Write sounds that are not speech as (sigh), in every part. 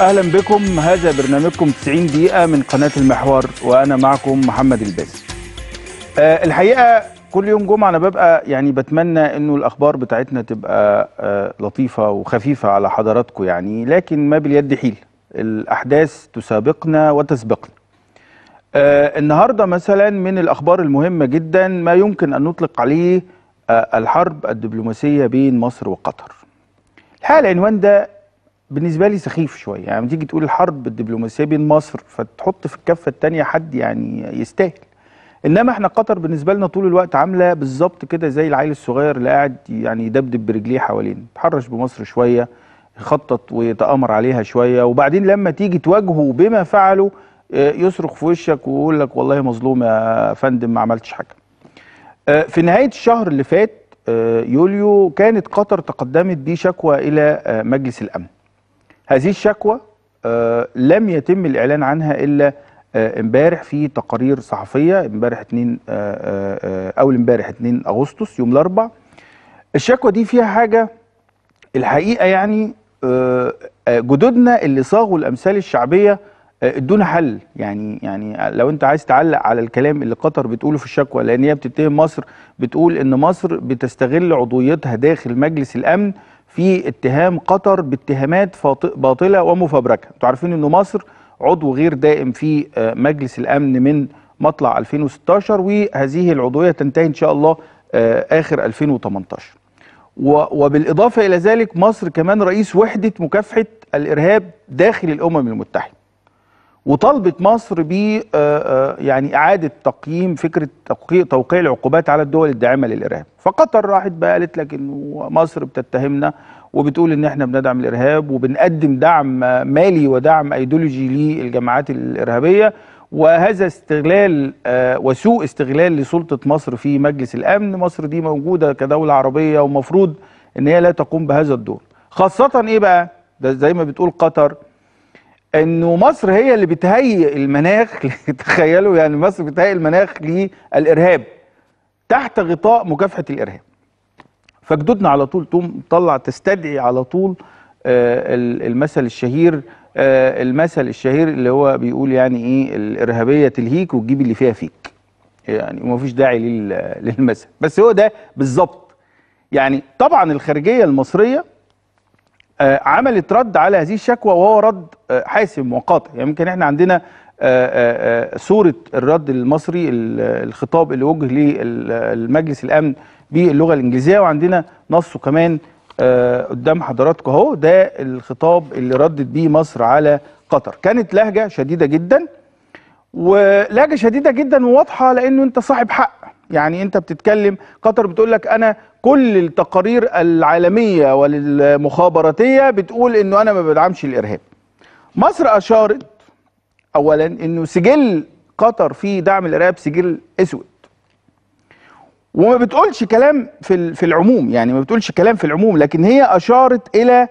اهلا بكم هذا برنامجكم 90 دقيقه من قناه المحور وانا معكم محمد الباز أه الحقيقه كل يوم جمعه انا ببقى يعني بتمنى انه الاخبار بتاعتنا تبقى أه لطيفه وخفيفه على حضراتكم يعني لكن ما باليد حيل الاحداث تسابقنا وتسبقنا أه النهارده مثلا من الاخبار المهمه جدا ما يمكن ان نطلق عليه آه، الحرب الدبلوماسيه بين مصر وقطر الحقيقه العنوان ده بالنسبه لي سخيف شويه يعني تيجي تقول الحرب الدبلوماسيه بين مصر فتحط في الكفه الثانيه حد يعني يستاهل انما احنا قطر بالنسبه لنا طول الوقت عامله بالظبط كده زي العيل الصغير اللي قاعد يعني يدبدب برجليه حوالينا تحرش بمصر شويه يخطط ويتامر عليها شويه وبعدين لما تيجي تواجهه بما فعله آه، يصرخ في وشك ويقول لك والله مظلوم يا فندم ما عملتش حاجه. آه، في نهايه الشهر اللي فات آه، يوليو كانت قطر تقدمت بشكوى الى مجلس الامن. هذه الشكوى آه، لم يتم الإعلان عنها إلا آه، امبارح في تقارير صحفية امبارح 2 آه، أول امبارح 2 أغسطس يوم الأربع الشكوى دي فيها حاجة الحقيقة يعني جدودنا اللي صاغوا الأمثال الشعبية ادونا حل يعني يعني لو انت عايز تعلق على الكلام اللي قطر بتقوله في الشكوى لان هي بتتهم مصر بتقول ان مصر بتستغل عضويتها داخل مجلس الامن في اتهام قطر باتهامات باطله ومفبركه تعرفين عارفين ان مصر عضو غير دائم في آه، مجلس الامن من مطلع 2016 وهذه العضويه تنتهي ان شاء الله آه، اخر 2018 وبالاضافه الى ذلك مصر كمان رئيس وحده مكافحه الارهاب داخل الامم المتحده وطالبت مصر ب آه، آه، يعني اعاده تقييم فكره توقيع العقوبات على الدول الداعمه للارهاب فقطر راحت بقى قالت لك انه مصر بتتهمنا وبتقول ان احنا بندعم الارهاب وبنقدم دعم مالي ودعم ايديولوجي للجماعات الارهابيه وهذا استغلال آه، وسوء استغلال لسلطه مصر في مجلس الامن مصر دي موجوده كدوله عربيه ومفروض ان هي لا تقوم بهذا الدور خاصه ايه بقى ده زي ما بتقول قطر انه مصر هي اللي بتهيئ المناخ (laughs) تخيلوا يعني مصر بتهيئ المناخ للارهاب تحت غطاء مكافحه الارهاب فجدودنا على طول تقوم تطلع تستدعي على طول آه، المثل الشهير آه، المثل الشهير اللي هو بيقول يعني ايه الارهابيه تلهيك وتجيب اللي فيها فيك يعني ما فيش داعي للمثل بس هو ده بالظبط يعني طبعا الخارجيه المصريه آه، عملت رد على هذه الشكوى وهو رد آه، حاسم وقاطع يعني يمكن احنا عندنا آه، صورة الرد المصري الخطاب اللي وجه للمجلس الأمن باللغة الإنجليزية وعندنا نصه كمان قدام حضراتكم اهو ده الخطاب اللي ردت بيه مصر على قطر كانت لهجة شديدة جدا ولهجة شديدة جدا وواضحة لأنه أنت صاحب حق يعني انت بتتكلم قطر بتقول لك انا كل التقارير العالميه والمخابراتيه بتقول انه انا ما بدعمش الارهاب مصر اشارت اولا انه سجل قطر في دعم الارهاب سجل اسود وما بتقولش كلام في في العموم يعني ما بتقولش كلام في العموم لكن هي اشارت الى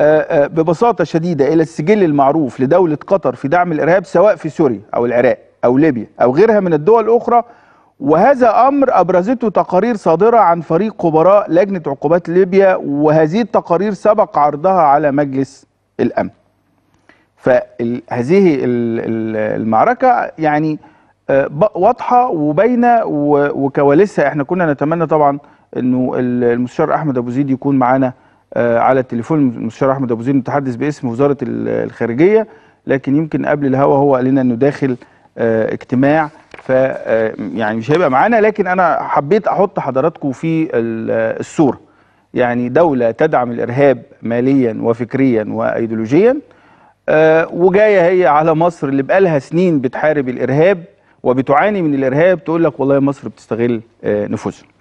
آه، آه، ببساطه شديده الى السجل المعروف لدوله قطر في دعم الارهاب سواء في سوريا او العراق او ليبيا او غيرها من الدول الاخرى وهذا أمر أبرزته تقارير صادرة عن فريق خبراء لجنة عقوبات ليبيا وهذه التقارير سبق عرضها على مجلس الأمن فهذه المعركة يعني آه، واضحة وباينة وكواليسها احنا كنا نتمنى طبعا انه المستشار احمد ابو زيد يكون معانا آه، على التليفون المستشار احمد ابو زيد متحدث باسم وزارة الخارجية لكن يمكن قبل الهوى هو قال لنا انه داخل آه، اجتماع ف آه، يعني مش هيبقى معانا لكن انا حبيت احط حضراتكم في آه، الصوره يعني دوله تدعم الارهاب ماليا وفكريا وايديولوجيا وجايه هي على مصر اللي بقالها سنين بتحارب الارهاب وبتعاني من الارهاب تقول لك والله مصر بتستغل نفوذها